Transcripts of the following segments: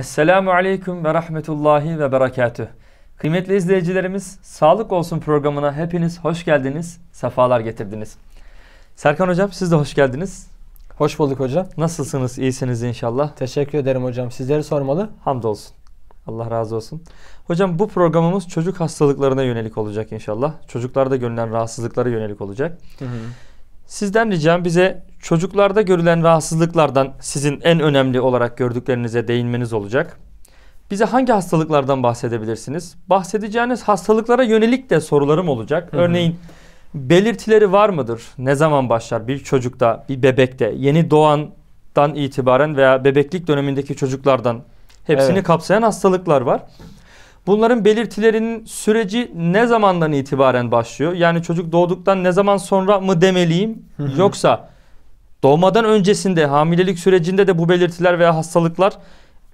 Esselamu Aleyküm ve Rahmetullahi ve Berekatüh. Kıymetli izleyicilerimiz, Sağlık Olsun programına hepiniz hoş geldiniz, sefalar getirdiniz. Serkan Hocam siz de hoş geldiniz. Hoş bulduk hocam. Nasılsınız, iyisiniz inşallah. Teşekkür ederim hocam. Sizleri sormalı. Hamdolsun. Allah razı olsun. Hocam bu programımız çocuk hastalıklarına yönelik olacak inşallah. Çocuklarda görülen rahatsızlıklara yönelik olacak. Hı hı. Sizden ricam bize Çocuklarda görülen rahatsızlıklardan sizin en önemli olarak gördüklerinize değinmeniz olacak. Bize hangi hastalıklardan bahsedebilirsiniz? Bahsedeceğiniz hastalıklara yönelik de sorularım olacak. Hı hı. Örneğin belirtileri var mıdır? Ne zaman başlar bir çocukta, bir bebekte, yeni doğandan itibaren veya bebeklik dönemindeki çocuklardan hepsini evet. kapsayan hastalıklar var. Bunların belirtilerinin süreci ne zamandan itibaren başlıyor? Yani çocuk doğduktan ne zaman sonra mı demeliyim? Hı hı. Yoksa Doğmadan öncesinde hamilelik sürecinde de bu belirtiler veya hastalıklar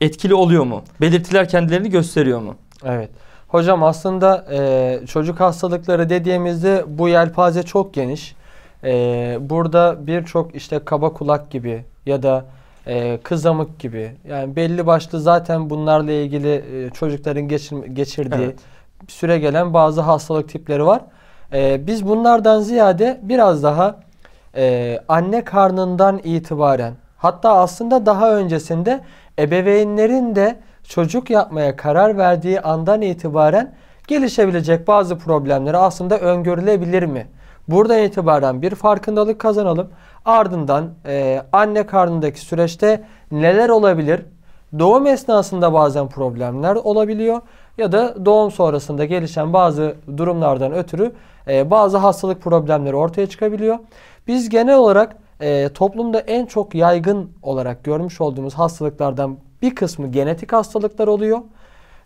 etkili oluyor mu? Belirtiler kendilerini gösteriyor mu? Evet. Hocam aslında e, çocuk hastalıkları dediğimizde bu yelpaze çok geniş. E, burada birçok işte kaba kulak gibi ya da e, kızamık gibi yani belli başlı zaten bunlarla ilgili e, çocukların geçir, geçirdiği evet. süre gelen bazı hastalık tipleri var. E, biz bunlardan ziyade biraz daha e, anne karnından itibaren hatta aslında daha öncesinde ebeveynlerin de çocuk yapmaya karar verdiği andan itibaren gelişebilecek bazı problemleri aslında öngörülebilir mi? Buradan itibaren bir farkındalık kazanalım. Ardından e, anne karnındaki süreçte neler olabilir? Doğum esnasında bazen problemler olabiliyor ya da doğum sonrasında gelişen bazı durumlardan ötürü e, bazı hastalık problemleri ortaya çıkabiliyor. Biz genel olarak e, toplumda en çok yaygın olarak görmüş olduğumuz hastalıklardan bir kısmı genetik hastalıklar oluyor.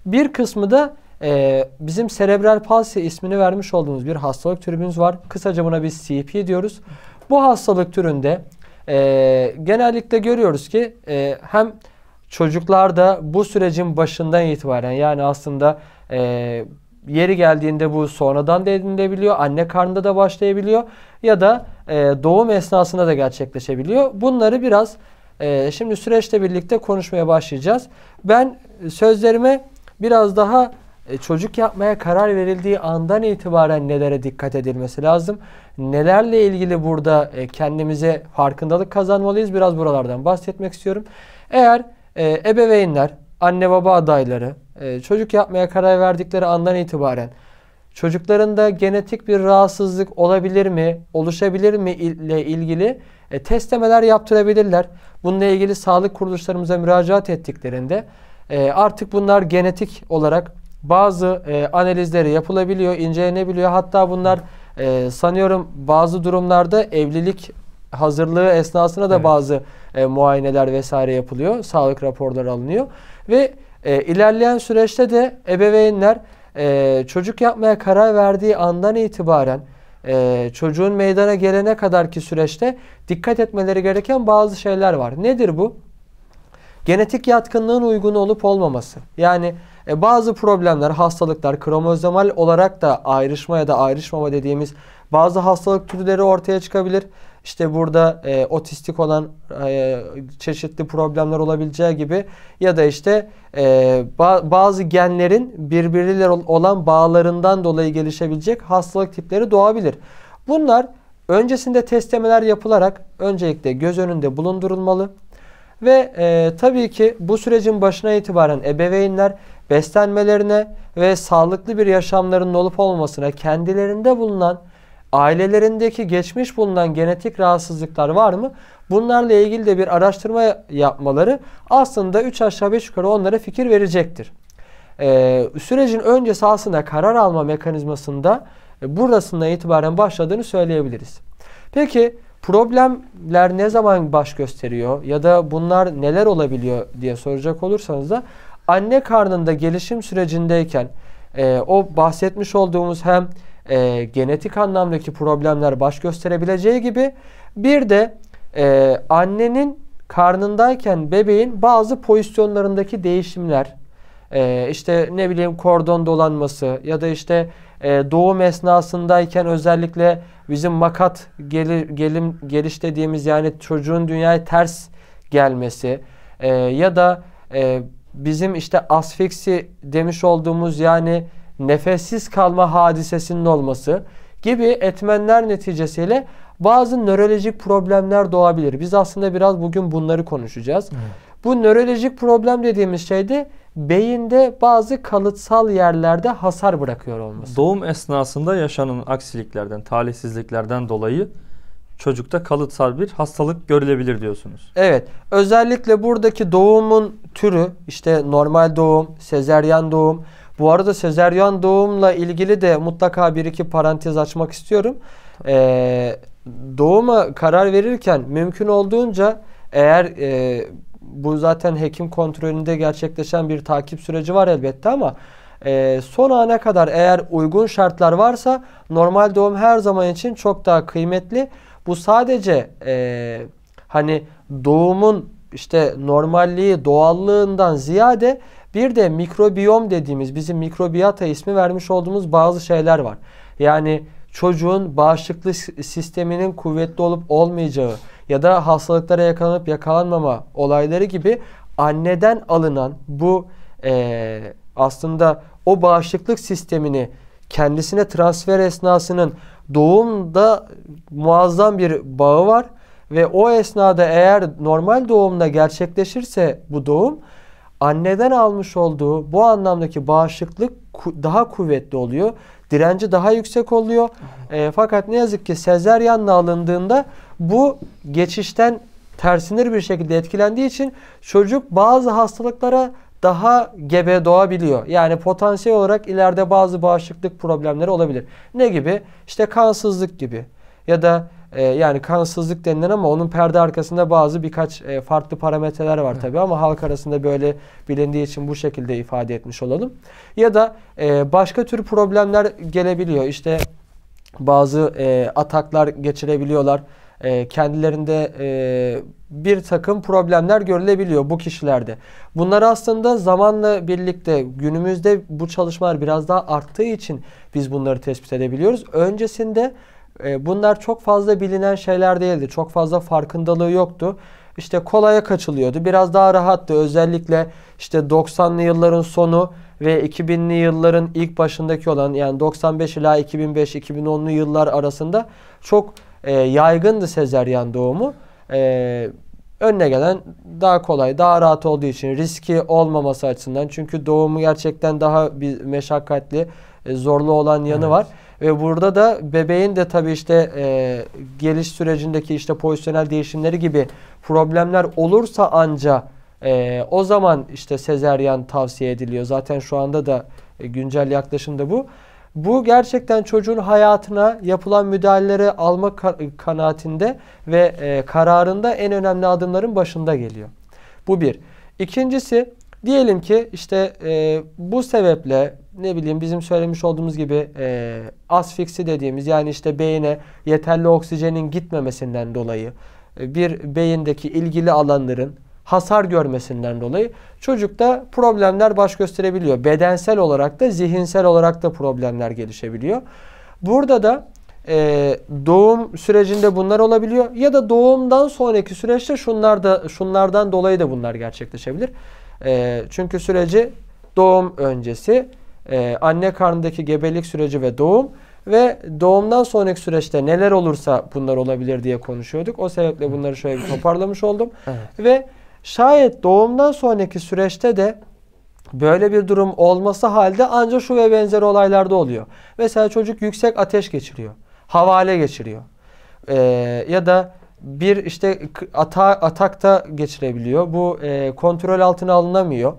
Bir kısmı da e, bizim serebral palsi ismini vermiş olduğumuz bir hastalık türümüz var. Kısaca buna biz CP diyoruz. Bu hastalık türünde genellikle görüyoruz ki e, hem Çocuklar da bu sürecin başından itibaren yani aslında e, yeri geldiğinde bu sonradan da edinilebiliyor. Anne karnında da başlayabiliyor. Ya da e, doğum esnasında da gerçekleşebiliyor. Bunları biraz e, şimdi süreçle birlikte konuşmaya başlayacağız. Ben sözlerime biraz daha e, çocuk yapmaya karar verildiği andan itibaren nelere dikkat edilmesi lazım? Nelerle ilgili burada e, kendimize farkındalık kazanmalıyız? Biraz buralardan bahsetmek istiyorum. Eğer ee, ebeveynler, anne baba adayları e, çocuk yapmaya karar verdikleri andan itibaren çocuklarında genetik bir rahatsızlık olabilir mi, oluşabilir mi ile ilgili e, testlemeler yaptırabilirler. Bununla ilgili sağlık kuruluşlarımıza müracaat ettiklerinde e, artık bunlar genetik olarak bazı analizleri yapılabiliyor, incelenebiliyor. Hatta bunlar sanıyorum bazı durumlarda evlilik hazırlığı esnasında da evet. bazı e, muayeneler vesaire yapılıyor. Sağlık raporları alınıyor ve e, ilerleyen süreçte de ebeveynler e, çocuk yapmaya karar verdiği andan itibaren e, çocuğun meydana gelene kadar ki süreçte dikkat etmeleri gereken bazı şeyler var. Nedir bu? Genetik yatkınlığın uygun olup olmaması. Yani e, bazı problemler, hastalıklar, kromozomal olarak da ayrışma ya da ayrışmama dediğimiz bazı hastalık türleri ortaya çıkabilir. İşte burada e, otistik olan e, çeşitli problemler olabileceği gibi ya da işte e, ba bazı genlerin birbiriyle olan bağlarından dolayı gelişebilecek hastalık tipleri doğabilir. Bunlar öncesinde testlemeler yapılarak öncelikle göz önünde bulundurulmalı. Ve e, tabii ki bu sürecin başına itibaren ebeveynler beslenmelerine ve sağlıklı bir yaşamlarının olup olmasına kendilerinde bulunan ailelerindeki geçmiş bulunan genetik rahatsızlıklar var mı? Bunlarla ilgili de bir araştırma yapmaları aslında 3 aşağı 5 yukarı onlara fikir verecektir. Ee, sürecin öncesi aslında karar alma mekanizmasında e, burasından itibaren başladığını söyleyebiliriz. Peki problemler ne zaman baş gösteriyor ya da bunlar neler olabiliyor diye soracak olursanız da anne karnında gelişim sürecindeyken e, o bahsetmiş olduğumuz hem e, genetik anlamdaki problemler baş gösterebileceği gibi bir de e, annenin karnındayken bebeğin bazı pozisyonlarındaki değişimler e, işte ne bileyim kordon dolanması ya da işte e, doğum esnasındayken özellikle bizim makat geli, gelim, geliş dediğimiz yani çocuğun dünyaya ters gelmesi e, ya da e, bizim işte asfiksi demiş olduğumuz yani nefessiz kalma hadisesinin olması gibi etmenler neticesiyle bazı nörolojik problemler doğabilir. Biz aslında biraz bugün bunları konuşacağız. Evet. Bu nörolojik problem dediğimiz şey de beyinde bazı kalıtsal yerlerde hasar bırakıyor olması. Doğum esnasında yaşanan aksiliklerden, talihsizliklerden dolayı çocukta kalıtsal bir hastalık görülebilir diyorsunuz. Evet. Özellikle buradaki doğumun türü işte normal doğum, sezeryan doğum, bu arada sezeryan doğumla ilgili de mutlaka bir iki parantez açmak istiyorum. Ee, doğuma karar verirken mümkün olduğunca eğer e, bu zaten hekim kontrolünde gerçekleşen bir takip süreci var elbette ama e, son ana kadar eğer uygun şartlar varsa normal doğum her zaman için çok daha kıymetli. Bu sadece e, hani doğumun işte normalliği, doğallığından ziyade bir de mikrobiyom dediğimiz bizim mikrobiyata ismi vermiş olduğumuz bazı şeyler var. Yani çocuğun bağışıklık sisteminin kuvvetli olup olmayacağı ya da hastalıklara yakalanıp yakalanmama olayları gibi anneden alınan bu e, aslında o bağışıklık sistemini kendisine transfer esnasının doğumda muazzam bir bağı var ve o esnada eğer normal doğumda gerçekleşirse bu doğum anneden almış olduğu bu anlamdaki bağışıklık daha kuvvetli oluyor. Direnci daha yüksek oluyor. E, fakat ne yazık ki sezeryanla alındığında bu geçişten tersinir bir şekilde etkilendiği için çocuk bazı hastalıklara daha gebe doğabiliyor. Yani potansiyel olarak ileride bazı bağışıklık problemleri olabilir. Ne gibi? İşte kansızlık gibi ya da e, yani kansızlık denilen ama onun perde arkasında bazı birkaç e, farklı parametreler var evet. tabi ama halk arasında böyle bilindiği için bu şekilde ifade etmiş olalım. Ya da e, başka tür problemler gelebiliyor. İşte bazı e, ataklar geçirebiliyorlar. E, kendilerinde e, bir takım problemler görülebiliyor bu kişilerde. Bunlar aslında zamanla birlikte günümüzde bu çalışmalar biraz daha arttığı için biz bunları tespit edebiliyoruz. Öncesinde e, bunlar çok fazla bilinen şeyler değildi. Çok fazla farkındalığı yoktu. İşte kolaya kaçılıyordu. Biraz daha rahattı. Özellikle işte 90'lı yılların sonu ve 2000'li yılların ilk başındaki olan yani 95 ila 2005-2010'lu yıllar arasında çok e, yaygındı sezeryan doğumu. E, önüne gelen daha kolay, daha rahat olduğu için riski olmaması açısından çünkü doğumu gerçekten daha bir meşakkatli, e, zorlu olan yanı evet. var. Ve burada da bebeğin de tabii işte e, geliş sürecindeki işte pozisyonel değişimleri gibi problemler olursa anca e, o zaman işte sezeryan tavsiye ediliyor. Zaten şu anda da e, güncel yaklaşım da bu. Bu gerçekten çocuğun hayatına yapılan müdahaleleri alma kanaatinde ve e, kararında en önemli adımların başında geliyor. Bu bir. İkincisi diyelim ki işte e, bu sebeple ne bileyim bizim söylemiş olduğumuz gibi e, asfiksi dediğimiz yani işte beyine yeterli oksijenin gitmemesinden dolayı e, bir beyindeki ilgili alanların hasar görmesinden dolayı çocukta problemler baş gösterebiliyor. Bedensel olarak da zihinsel olarak da problemler gelişebiliyor. Burada da e, doğum sürecinde bunlar olabiliyor ya da doğumdan sonraki süreçte şunlar da şunlardan dolayı da bunlar gerçekleşebilir. E, çünkü süreci doğum öncesi, ee, anne karnındaki gebelik süreci ve doğum ve doğumdan sonraki süreçte neler olursa bunlar olabilir diye konuşuyorduk. O sebeple bunları şöyle bir toparlamış oldum. Evet. Ve şayet doğumdan sonraki süreçte de Böyle bir durum olması halde ancak şu ve benzeri olaylarda oluyor. Mesela çocuk yüksek ateş geçiriyor. Havale geçiriyor. Ee, ya da bir işte ata, atakta geçirebiliyor. Bu e, kontrol altına alınamıyor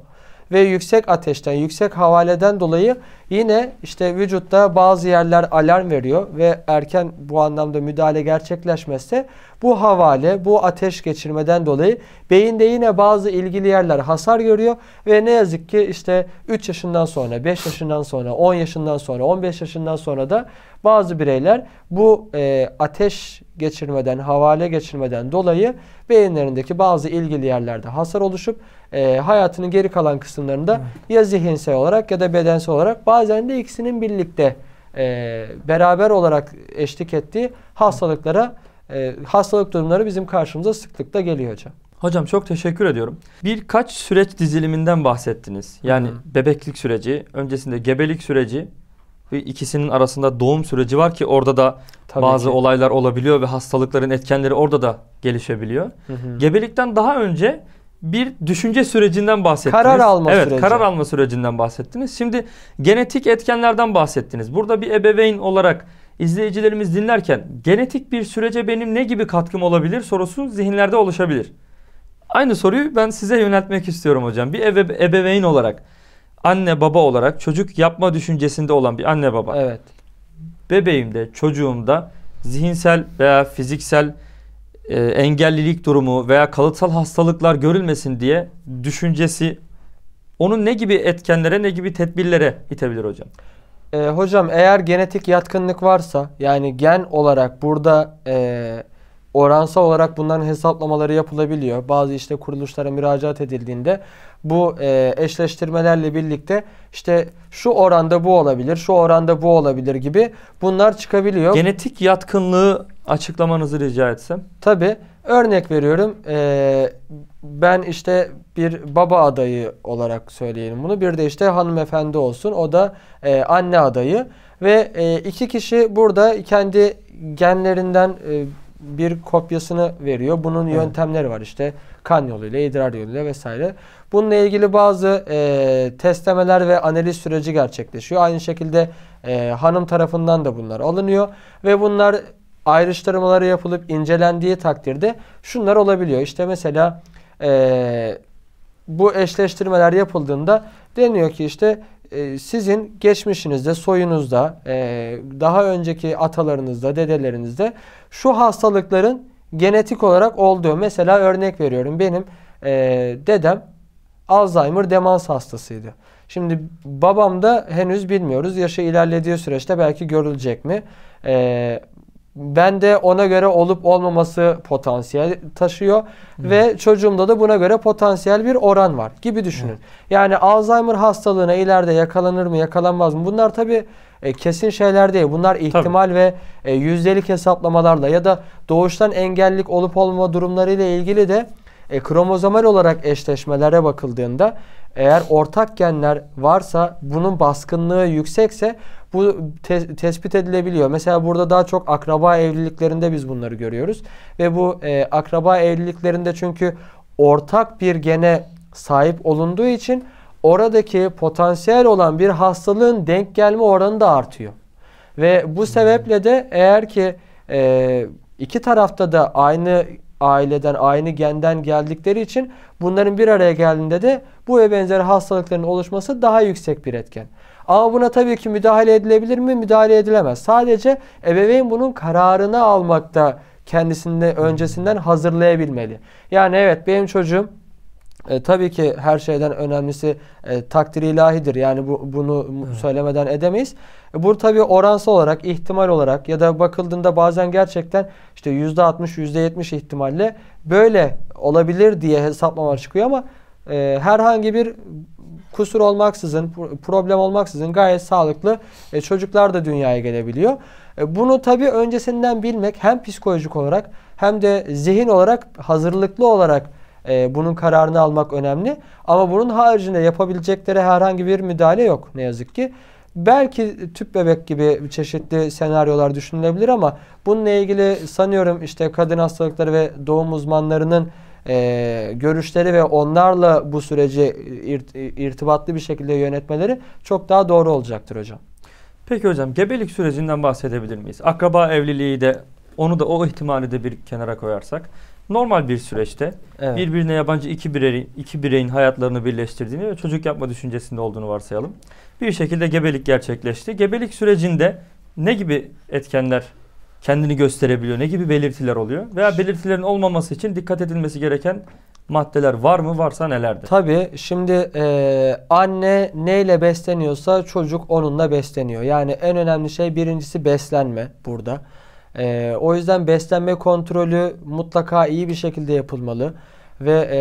ve yüksek ateşten, yüksek havaleden dolayı yine işte vücutta bazı yerler alarm veriyor ve erken bu anlamda müdahale gerçekleşmezse bu havale, bu ateş geçirmeden dolayı beyinde yine bazı ilgili yerler hasar görüyor ve ne yazık ki işte 3 yaşından sonra, 5 yaşından sonra, 10 yaşından sonra, 15 yaşından sonra da bazı bireyler bu e, ateş geçirmeden, havale geçirmeden dolayı beyinlerindeki bazı ilgili yerlerde hasar oluşup e, hayatının geri kalan kısımlarında evet. ya zihinsel olarak ya da bedensel olarak bazen de ikisinin birlikte e, beraber olarak eşlik ettiği hastalıklara e, hastalık durumları bizim karşımıza sıklıkla geliyor hocam. Hocam çok teşekkür ediyorum. Birkaç süreç diziliminden bahsettiniz. Yani Hı -hı. bebeklik süreci, öncesinde gebelik süreci ve ikisinin arasında doğum süreci var ki orada da Tabii bazı ki. olaylar olabiliyor ve hastalıkların etkenleri orada da gelişebiliyor. Hı hı. Gebelikten daha önce bir düşünce sürecinden bahsettiniz. Karar alma evet, süreci. karar alma sürecinden bahsettiniz. Şimdi genetik etkenlerden bahsettiniz. Burada bir ebeveyn olarak izleyicilerimiz dinlerken genetik bir sürece benim ne gibi katkım olabilir sorusu zihinlerde oluşabilir. Aynı soruyu ben size yöneltmek istiyorum hocam. Bir ebe ebeveyn olarak, anne baba olarak çocuk yapma düşüncesinde olan bir anne baba. Evet. Bebeğimde, çocuğumda zihinsel veya fiziksel e, engellilik durumu veya kalıtsal hastalıklar görülmesin diye düşüncesi onun ne gibi etkenlere ne gibi tedbirlere itebilir hocam? E, hocam eğer genetik yatkınlık varsa yani gen olarak burada e, oransal olarak bunların hesaplamaları yapılabiliyor. Bazı işte kuruluşlara müracaat edildiğinde bu e, eşleştirmelerle birlikte işte şu oranda bu olabilir, şu oranda bu olabilir gibi bunlar çıkabiliyor. Genetik yatkınlığı açıklamanızı rica etsem. Tabii. Örnek veriyorum. E, ben işte bir baba adayı olarak söyleyelim bunu. Bir de işte hanımefendi olsun. O da e, anne adayı. Ve e, iki kişi burada kendi genlerinden e, bir kopyasını veriyor. Bunun evet. yöntemleri var işte kan yoluyla, idrar yoluyla vesaire. Bununla ilgili bazı e, testlemeler ve analiz süreci gerçekleşiyor. Aynı şekilde e, hanım tarafından da bunlar alınıyor ve bunlar ayrıştırmaları yapılıp incelendiği takdirde şunlar olabiliyor. İşte mesela e, bu eşleştirmeler yapıldığında deniyor ki işte e, sizin geçmişinizde, soyunuzda, e, daha önceki atalarınızda, dedelerinizde şu hastalıkların genetik olarak olduğu. Mesela örnek veriyorum benim e, dedem Alzheimer demans hastasıydı. Şimdi babam da henüz bilmiyoruz. Yaşı ilerlediği süreçte belki görülecek mi? Ben de ona göre olup olmaması potansiyel taşıyor hmm. ve çocuğumda da buna göre potansiyel bir oran var gibi düşünün. Hmm. Yani Alzheimer hastalığına ileride yakalanır mı yakalanmaz mı? Bunlar tabi e, kesin şeyler değil. Bunlar ihtimal tabii. ve e, yüzdelik hesaplamalarla ya da doğuştan engellik olup olma durumlarıyla ilgili de e, kromozomal olarak eşleşmelere bakıldığında eğer ortak genler varsa bunun baskınlığı yüksekse bu te- tespit edilebiliyor. Mesela burada daha çok akraba evliliklerinde biz bunları görüyoruz. Ve bu e, akraba evliliklerinde çünkü ortak bir gene sahip olunduğu için oradaki potansiyel olan bir hastalığın denk gelme oranı da artıyor. Ve bu hmm. sebeple de eğer ki e, iki tarafta da aynı aileden, aynı genden geldikleri için bunların bir araya geldiğinde de bu ve benzeri hastalıkların oluşması daha yüksek bir etken. Ama buna tabii ki müdahale edilebilir mi? Müdahale edilemez. Sadece ebeveyn bunun kararını almakta kendisini öncesinden hazırlayabilmeli. Yani evet benim çocuğum e, tabii ki her şeyden önemlisi e, takdir ilahidir. Yani bu, bunu evet. söylemeden edemeyiz. E, bu tabii oransal olarak, ihtimal olarak ya da bakıldığında bazen gerçekten işte %60, %70 ihtimalle böyle olabilir diye hesaplamalar çıkıyor ama e, herhangi bir kusur olmaksızın, problem olmaksızın gayet sağlıklı e, çocuklar da dünyaya gelebiliyor. E, bunu tabi öncesinden bilmek hem psikolojik olarak hem de zihin olarak hazırlıklı olarak e, bunun kararını almak önemli. Ama bunun haricinde yapabilecekleri herhangi bir müdahale yok ne yazık ki. Belki tüp bebek gibi çeşitli senaryolar düşünülebilir ama bununla ilgili sanıyorum işte kadın hastalıkları ve doğum uzmanlarının e, görüşleri ve onlarla bu süreci irt, irtibatlı bir şekilde yönetmeleri çok daha doğru olacaktır hocam. Peki hocam gebelik sürecinden bahsedebilir miyiz? Akraba evliliği de onu da o ihtimali de bir kenara koyarsak normal bir süreçte evet. birbirine yabancı iki bireyin, iki bireyin hayatlarını birleştirdiğini ve çocuk yapma düşüncesinde olduğunu varsayalım. Bir şekilde gebelik gerçekleşti. Gebelik sürecinde ne gibi etkenler kendini gösterebiliyor? Ne gibi belirtiler oluyor? Veya belirtilerin olmaması için dikkat edilmesi gereken maddeler var mı? Varsa nelerdir? Tabii şimdi e, anne neyle besleniyorsa çocuk onunla besleniyor. Yani en önemli şey birincisi beslenme burada. E, o yüzden beslenme kontrolü mutlaka iyi bir şekilde yapılmalı. Ve e,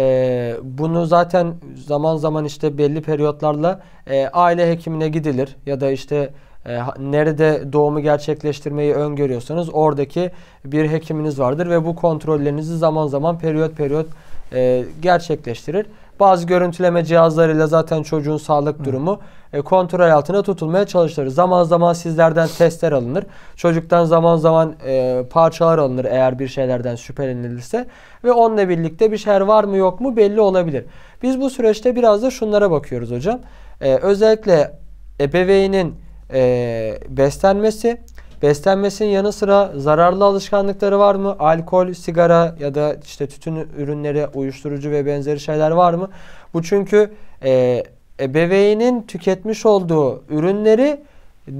bunu zaten zaman zaman işte belli periyotlarla e, aile hekimine gidilir ya da işte ee, nerede doğumu gerçekleştirmeyi öngörüyorsanız oradaki bir hekiminiz vardır ve bu kontrollerinizi zaman zaman periyot periyot e, gerçekleştirir. Bazı görüntüleme cihazlarıyla zaten çocuğun sağlık durumu e, kontrol altına tutulmaya çalışılır. Zaman zaman sizlerden testler alınır. Çocuktan zaman zaman e, parçalar alınır eğer bir şeylerden şüphelenilirse. Ve onunla birlikte bir şeyler var mı yok mu belli olabilir. Biz bu süreçte biraz da şunlara bakıyoruz hocam. özellikle ebeveynin e, beslenmesi. Beslenmesinin yanı sıra zararlı alışkanlıkları var mı? Alkol, sigara ya da işte tütün ürünleri, uyuşturucu ve benzeri şeyler var mı? Bu çünkü e, ebeveynin tüketmiş olduğu ürünleri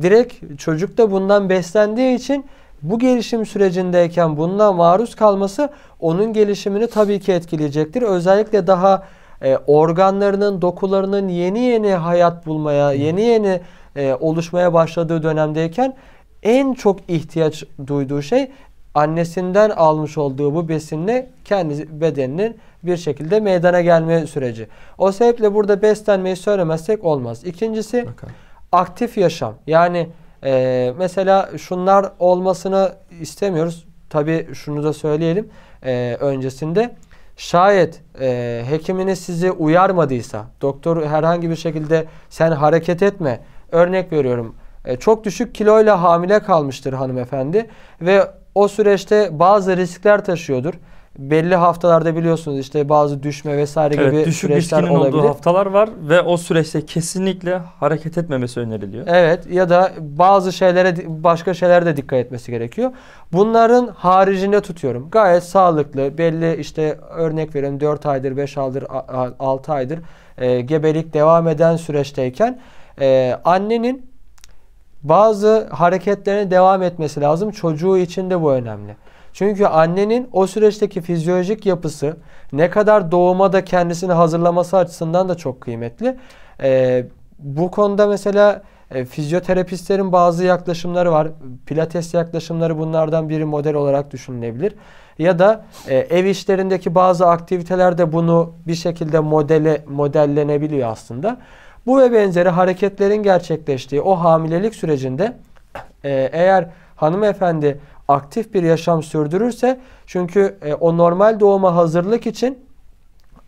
direkt çocuk da bundan beslendiği için bu gelişim sürecindeyken bununla maruz kalması onun gelişimini tabii ki etkileyecektir. Özellikle daha e, organlarının, dokularının yeni yeni hayat bulmaya, yeni yeni e, oluşmaya başladığı dönemdeyken en çok ihtiyaç duyduğu şey annesinden almış olduğu bu besinle kendi bedeninin bir şekilde meydana gelme süreci. O sebeple burada beslenmeyi söylemezsek olmaz. İkincisi Bakalım. aktif yaşam. Yani e, mesela şunlar olmasını istemiyoruz. Tabii şunu da söyleyelim e, öncesinde. Şayet e, hekiminiz sizi uyarmadıysa, doktor herhangi bir şekilde sen hareket etme, Örnek veriyorum. E, çok düşük kiloyla hamile kalmıştır hanımefendi ve o süreçte bazı riskler taşıyordur. Belli haftalarda biliyorsunuz işte bazı düşme vesaire evet, gibi düşük süreçler olabilir. olduğu haftalar var ve o süreçte kesinlikle hareket etmemesi öneriliyor. Evet ya da bazı şeylere başka şeylere de dikkat etmesi gerekiyor. Bunların haricinde tutuyorum. Gayet sağlıklı belli işte örnek verelim 4 aydır 5 aydır 6 aydır e, gebelik devam eden süreçteyken ee, annenin bazı hareketlerine devam etmesi lazım. Çocuğu için de bu önemli. Çünkü annenin o süreçteki fizyolojik yapısı ne kadar doğuma da kendisini hazırlaması açısından da çok kıymetli. Ee, bu konuda mesela e, fizyoterapistlerin bazı yaklaşımları var. Pilates yaklaşımları bunlardan biri model olarak düşünülebilir. Ya da e, ev işlerindeki bazı aktivitelerde bunu bir şekilde modele modellenebiliyor aslında. Bu ve benzeri hareketlerin gerçekleştiği o hamilelik sürecinde e, eğer hanımefendi aktif bir yaşam sürdürürse çünkü e, o normal doğuma hazırlık için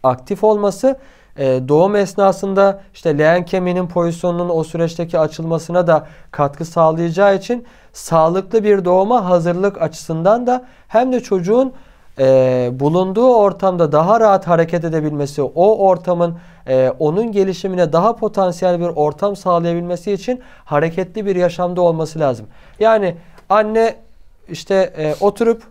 aktif olması e, doğum esnasında işte leğen kemiğinin pozisyonunun o süreçteki açılmasına da katkı sağlayacağı için sağlıklı bir doğuma hazırlık açısından da hem de çocuğun e, bulunduğu ortamda daha rahat hareket edebilmesi, o ortamın e, onun gelişimine daha potansiyel bir ortam sağlayabilmesi için hareketli bir yaşamda olması lazım. Yani anne işte e, oturup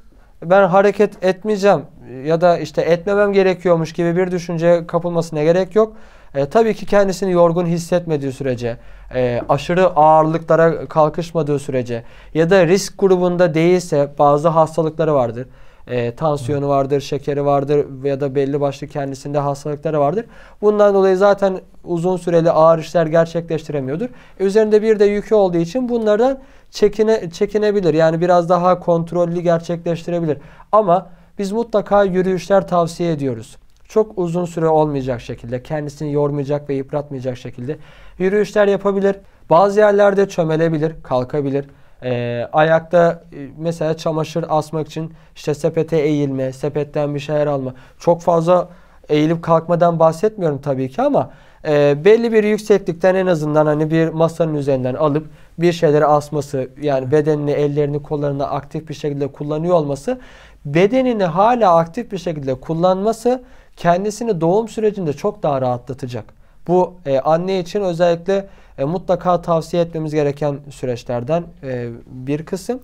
ben hareket etmeyeceğim ya da işte etmemem gerekiyormuş gibi bir düşünceye kapılmasına gerek yok. E, tabii ki kendisini yorgun hissetmediği sürece, e, aşırı ağırlıklara kalkışmadığı sürece ya da risk grubunda değilse bazı hastalıkları vardır e, tansiyonu vardır, şekeri vardır ya da belli başlı kendisinde hastalıkları vardır. Bundan dolayı zaten uzun süreli ağır işler gerçekleştiremiyordur. Üzerinde bir de yükü olduğu için bunlardan çekine, çekinebilir. Yani biraz daha kontrollü gerçekleştirebilir. Ama biz mutlaka yürüyüşler tavsiye ediyoruz. Çok uzun süre olmayacak şekilde, kendisini yormayacak ve yıpratmayacak şekilde yürüyüşler yapabilir. Bazı yerlerde çömelebilir, kalkabilir e, ayakta e, mesela çamaşır asmak için işte sepete eğilme, sepetten bir şeyler alma. Çok fazla eğilip kalkmadan bahsetmiyorum tabii ki ama e, belli bir yükseklikten en azından hani bir masanın üzerinden alıp bir şeyleri asması yani bedenini, ellerini, kollarını aktif bir şekilde kullanıyor olması bedenini hala aktif bir şekilde kullanması kendisini doğum sürecinde çok daha rahatlatacak. Bu e, anne için özellikle e, mutlaka tavsiye etmemiz gereken süreçlerden e, bir kısım.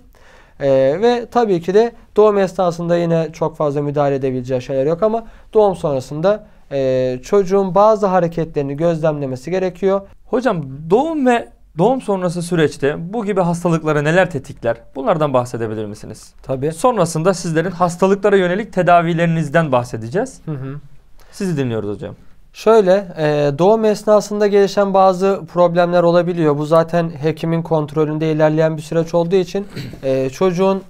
E, ve tabii ki de doğum esnasında yine çok fazla müdahale edebileceği şeyler yok ama doğum sonrasında e, çocuğun bazı hareketlerini gözlemlemesi gerekiyor. Hocam doğum ve Doğum sonrası süreçte bu gibi hastalıkları neler tetikler? Bunlardan bahsedebilir misiniz? Tabii. Sonrasında sizlerin hastalıklara yönelik tedavilerinizden bahsedeceğiz. Hı hı. Sizi dinliyoruz hocam. Şöyle e, doğum esnasında gelişen bazı problemler olabiliyor. Bu zaten hekimin kontrolünde ilerleyen bir süreç olduğu için e, çocuğun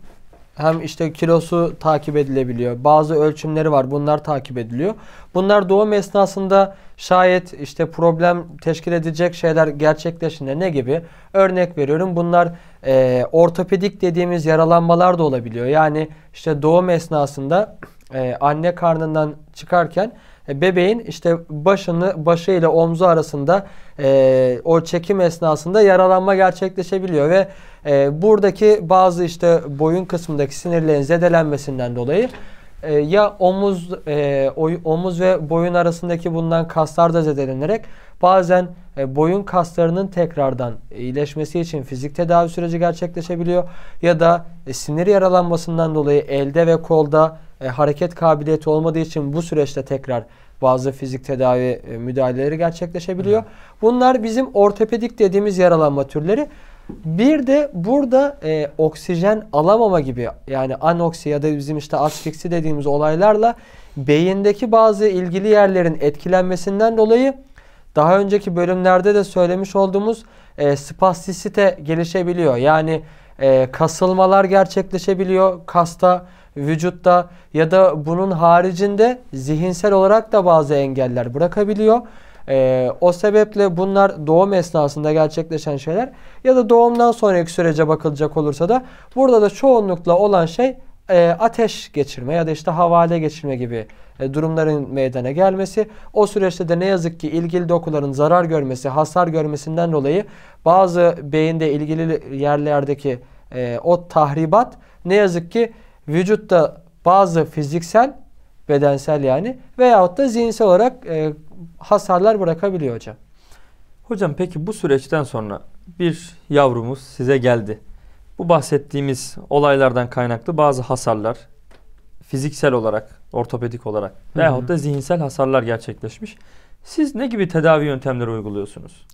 hem işte kilosu takip edilebiliyor. Bazı ölçümleri var. Bunlar takip ediliyor. Bunlar doğum esnasında şayet işte problem teşkil edecek şeyler gerçekleşince ne gibi? Örnek veriyorum. Bunlar e, ortopedik dediğimiz yaralanmalar da olabiliyor. Yani işte doğum esnasında e, anne karnından çıkarken e, bebeğin işte başını başı ile omzu arasında e, o çekim esnasında yaralanma gerçekleşebiliyor ve e, buradaki bazı işte boyun kısmındaki sinirlerin zedelenmesinden dolayı e, ya omuz e, omuz ve boyun arasındaki bulunan kaslar da zedelenerek bazen e, boyun kaslarının tekrardan iyileşmesi için fizik tedavi süreci gerçekleşebiliyor ya da e, sinir yaralanmasından dolayı elde ve kolda e, hareket kabiliyeti olmadığı için bu süreçte tekrar bazı fizik tedavi e, müdahaleleri gerçekleşebiliyor. Hı. Bunlar bizim ortopedik dediğimiz yaralanma türleri. Bir de burada e, oksijen alamama gibi yani anoksi ya da bizim işte asfiksi dediğimiz olaylarla beyindeki bazı ilgili yerlerin etkilenmesinden dolayı daha önceki bölümlerde de söylemiş olduğumuz e, spastisite gelişebiliyor. Yani e, kasılmalar gerçekleşebiliyor kasta, vücutta ya da bunun haricinde zihinsel olarak da bazı engeller bırakabiliyor. E, o sebeple bunlar doğum esnasında gerçekleşen şeyler ya da doğumdan sonraki sürece bakılacak olursa da burada da çoğunlukla olan şey e, ateş geçirme ya da işte havale geçirme gibi e, durumların meydana gelmesi. O süreçte de ne yazık ki ilgili dokuların zarar görmesi, hasar görmesinden dolayı bazı beyinde ilgili yerlerdeki e, o tahribat ne yazık ki vücutta bazı fiziksel, bedensel yani veyahut da zihinsel olarak e, hasarlar bırakabiliyor hocam. Hocam peki bu süreçten sonra bir yavrumuz size geldi. Bu bahsettiğimiz olaylardan kaynaklı bazı hasarlar fiziksel olarak, ortopedik olarak veyahut da zihinsel hasarlar gerçekleşmiş. Siz ne gibi tedavi yöntemleri uyguluyorsunuz?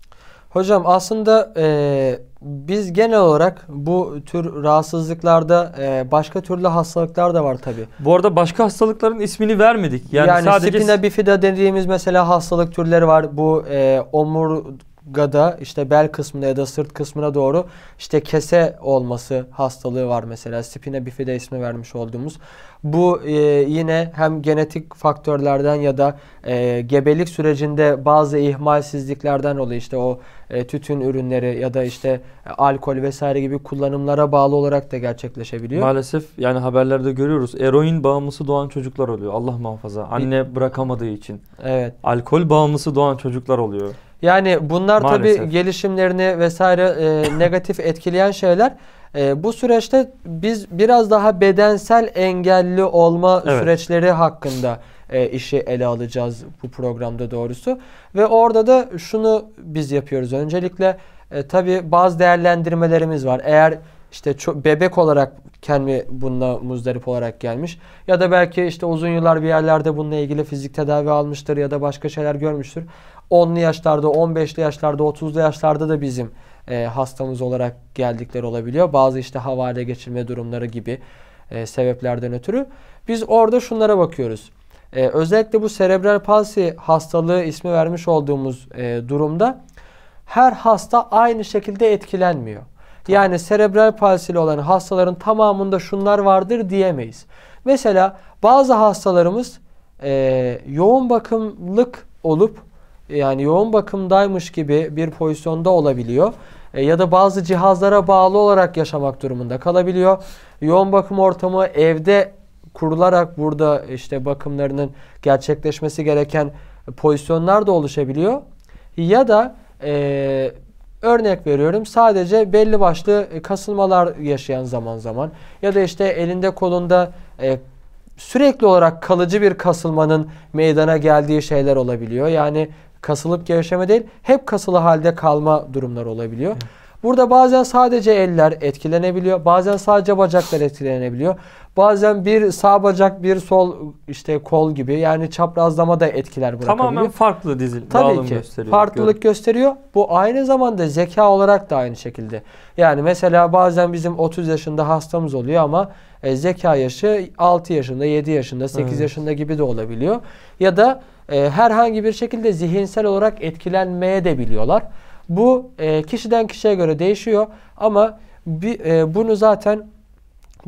Hocam aslında e, biz genel olarak bu tür rahatsızlıklarda e, başka türlü hastalıklar da var tabi. Bu arada başka hastalıkların ismini vermedik. Yani, yani sadece... spina bifida dediğimiz mesela hastalık türleri var. Bu e, omur gada işte bel kısmına ya da sırt kısmına doğru işte kese olması hastalığı var mesela. Spina bifida ismi vermiş olduğumuz. Bu e, yine hem genetik faktörlerden ya da e, gebelik sürecinde bazı ihmalsizliklerden dolayı işte o e, tütün ürünleri ya da işte e, alkol vesaire gibi kullanımlara bağlı olarak da gerçekleşebiliyor. Maalesef yani haberlerde görüyoruz. Eroin bağımlısı doğan çocuklar oluyor. Allah muhafaza. Anne bırakamadığı için. Evet. Alkol bağımlısı doğan çocuklar oluyor. Yani bunlar Maalesef. tabii gelişimlerini vesaire e, negatif etkileyen şeyler. E, bu süreçte biz biraz daha bedensel engelli olma evet. süreçleri hakkında e, işi ele alacağız bu programda doğrusu. Ve orada da şunu biz yapıyoruz. Öncelikle e, tabii bazı değerlendirmelerimiz var. Eğer işte çok bebek olarak kendi bununla muzdarip olarak gelmiş. Ya da belki işte uzun yıllar bir yerlerde bununla ilgili fizik tedavi almıştır ya da başka şeyler görmüştür. 10'lu yaşlarda, 15'li yaşlarda, 30'lu yaşlarda da bizim e, hastamız olarak geldikleri olabiliyor. Bazı işte havale geçirme durumları gibi e, sebeplerden ötürü. Biz orada şunlara bakıyoruz. E, özellikle bu serebral palsi hastalığı ismi vermiş olduğumuz e, durumda her hasta aynı şekilde etkilenmiyor. Yani serebral palsili olan hastaların tamamında şunlar vardır diyemeyiz. Mesela bazı hastalarımız e, yoğun bakımlık olup yani yoğun bakımdaymış gibi bir pozisyonda olabiliyor. E, ya da bazı cihazlara bağlı olarak yaşamak durumunda kalabiliyor. Yoğun bakım ortamı evde kurularak burada işte bakımlarının gerçekleşmesi gereken pozisyonlar da oluşabiliyor. Ya da e, Örnek veriyorum sadece belli başlı e, kasılmalar yaşayan zaman zaman ya da işte elinde kolunda e, sürekli olarak kalıcı bir kasılmanın meydana geldiği şeyler olabiliyor. Yani kasılıp gevşeme değil hep kasılı halde kalma durumları olabiliyor. Evet. Burada bazen sadece eller etkilenebiliyor. Bazen sadece bacaklar etkilenebiliyor. Bazen bir sağ bacak bir sol işte kol gibi yani çaprazlama da etkiler bırakabiliyor. Tamamen farklı dizil Tabii dağılım ki, gösteriyor. Farklılık gör. gösteriyor. Bu aynı zamanda zeka olarak da aynı şekilde. Yani mesela bazen bizim 30 yaşında hastamız oluyor ama e, zeka yaşı 6 yaşında, 7 yaşında, 8 evet. yaşında gibi de olabiliyor. Ya da e, herhangi bir şekilde zihinsel olarak etkilenmeye de biliyorlar. Bu e, kişiden kişiye göre değişiyor ama bir, e, bunu zaten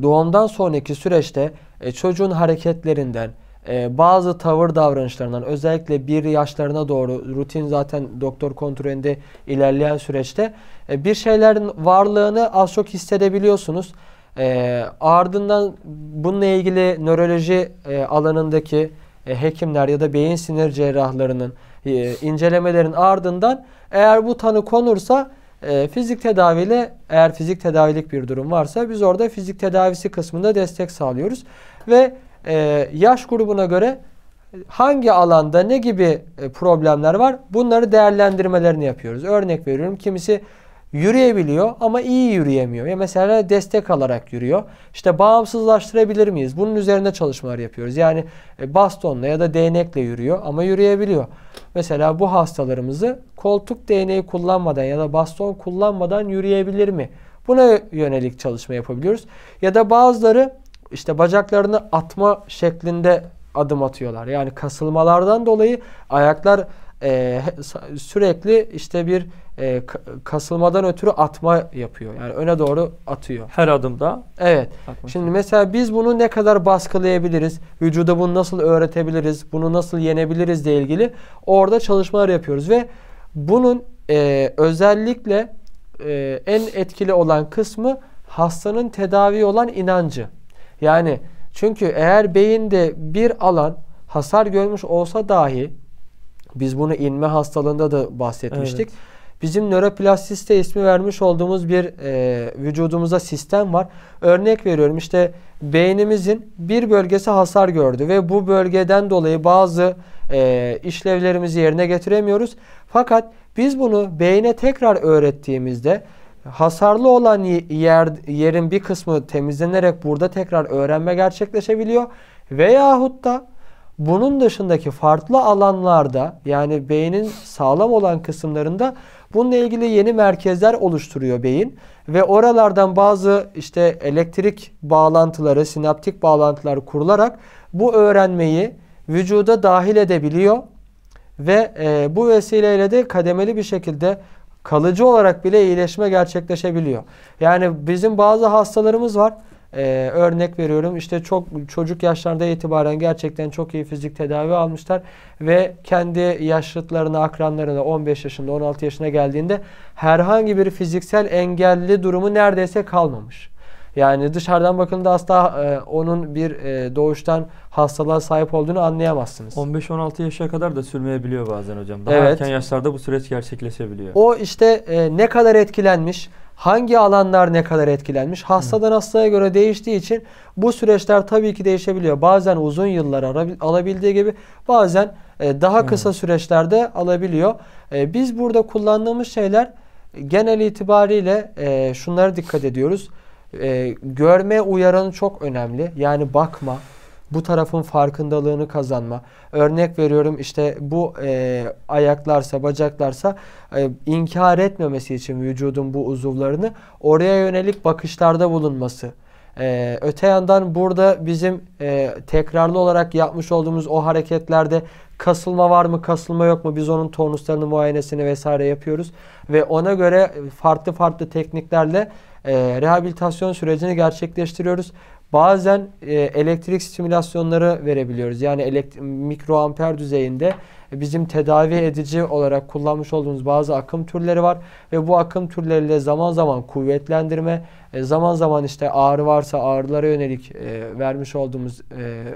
doğumdan sonraki süreçte e, çocuğun hareketlerinden, e, bazı tavır davranışlarından özellikle bir yaşlarına doğru rutin zaten doktor kontrolünde ilerleyen süreçte e, bir şeylerin varlığını az çok hissedebiliyorsunuz. E, ardından bununla ilgili nöroloji e, alanındaki e, hekimler ya da beyin sinir cerrahlarının e, incelemelerin ardından eğer bu tanı konursa ee, fizik tedaviyle eğer fizik tedavilik bir durum varsa biz orada fizik tedavisi kısmında destek sağlıyoruz. Ve e, yaş grubuna göre hangi alanda ne gibi e, problemler var bunları değerlendirmelerini yapıyoruz. Örnek veriyorum kimisi Yürüyebiliyor ama iyi yürüyemiyor. Ya mesela destek alarak yürüyor. İşte bağımsızlaştırabilir miyiz? Bunun üzerinde çalışmalar yapıyoruz. Yani e, bastonla ya da değnekle yürüyor ama yürüyebiliyor. Mesela bu hastalarımızı koltuk değneği kullanmadan ya da baston kullanmadan yürüyebilir mi? Buna yönelik çalışma yapabiliyoruz. Ya da bazıları işte bacaklarını atma şeklinde adım atıyorlar. Yani kasılmalardan dolayı ayaklar e, sürekli işte bir e, kasılmadan ötürü atma yapıyor. Yani öne doğru atıyor. Her adımda. Evet. Atmak. Şimdi mesela biz bunu ne kadar baskılayabiliriz? Vücuda bunu nasıl öğretebiliriz? Bunu nasıl yenebiliriz ile ilgili orada çalışmalar yapıyoruz ve bunun e, özellikle e, en etkili olan kısmı hastanın tedavi olan inancı. Yani çünkü eğer beyinde bir alan hasar görmüş olsa dahi biz bunu inme hastalığında da bahsetmiştik. Evet. Bizim nöroplastisite ismi vermiş olduğumuz bir e, vücudumuza sistem var. Örnek veriyorum işte beynimizin bir bölgesi hasar gördü ve bu bölgeden dolayı bazı e, işlevlerimizi yerine getiremiyoruz. Fakat biz bunu beyne tekrar öğrettiğimizde hasarlı olan yer, yerin bir kısmı temizlenerek burada tekrar öğrenme gerçekleşebiliyor. Veyahut da bunun dışındaki farklı alanlarda yani beynin sağlam olan kısımlarında Bununla ilgili yeni merkezler oluşturuyor beyin ve oralardan bazı işte elektrik bağlantıları, sinaptik bağlantılar kurularak bu öğrenmeyi vücuda dahil edebiliyor ve e, bu vesileyle de kademeli bir şekilde kalıcı olarak bile iyileşme gerçekleşebiliyor. Yani bizim bazı hastalarımız var. Ee, örnek veriyorum işte çok çocuk yaşlarında itibaren gerçekten çok iyi fizik tedavi almışlar ve kendi yaşıtlarına, akranlarına 15 yaşında, 16 yaşına geldiğinde herhangi bir fiziksel engelli durumu neredeyse kalmamış. Yani dışarıdan bakıldığında asla e, onun bir e, doğuştan hastalığa sahip olduğunu anlayamazsınız. 15-16 yaşa kadar da sürmeyebiliyor bazen hocam. Daha evet. erken yaşlarda bu süreç gerçekleşebiliyor. O işte e, ne kadar etkilenmiş, hangi alanlar ne kadar etkilenmiş? Hastadan hastaya göre değiştiği için bu süreçler tabii ki değişebiliyor. Bazen uzun yıllar alabildiği gibi bazen e, daha kısa süreçlerde alabiliyor. E, biz burada kullandığımız şeyler genel itibariyle e, şunlara dikkat ediyoruz. Görme uyaranı çok önemli. Yani bakma, bu tarafın farkındalığını kazanma. Örnek veriyorum işte bu e, ayaklarsa, bacaklarsa e, inkar etmemesi için vücudun bu uzuvlarını oraya yönelik bakışlarda bulunması. Ee, öte yandan burada bizim e, tekrarlı olarak yapmış olduğumuz o hareketlerde kasılma var mı kasılma yok mu biz onun tonuslarını muayenesini vesaire yapıyoruz ve ona göre farklı farklı tekniklerle e, rehabilitasyon sürecini gerçekleştiriyoruz Bazen e, elektrik stimülasyonları verebiliyoruz. Yani mikro amper düzeyinde bizim tedavi edici olarak kullanmış olduğumuz bazı akım türleri var ve bu akım türleriyle zaman zaman kuvvetlendirme, e, zaman zaman işte ağrı varsa ağrılara yönelik e, vermiş olduğumuz e,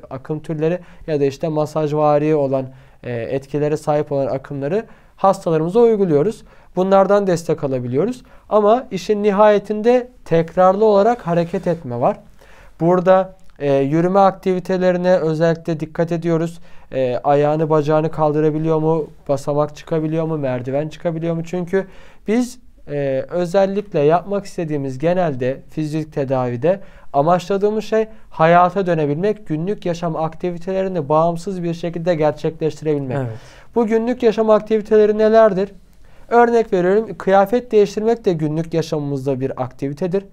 akım türleri ya da işte masajvari olan etkilere sahip olan akımları hastalarımıza uyguluyoruz. Bunlardan destek alabiliyoruz. Ama işin nihayetinde tekrarlı olarak hareket etme var. Burada e, yürüme aktivitelerine özellikle dikkat ediyoruz. E, ayağını bacağını kaldırabiliyor mu? Basamak çıkabiliyor mu? Merdiven çıkabiliyor mu? Çünkü biz e, özellikle yapmak istediğimiz genelde fizik tedavide amaçladığımız şey hayata dönebilmek, günlük yaşam aktivitelerini bağımsız bir şekilde gerçekleştirebilmek. Evet. Bu günlük yaşam aktiviteleri nelerdir? Örnek veriyorum kıyafet değiştirmek de günlük yaşamımızda bir aktivitedir.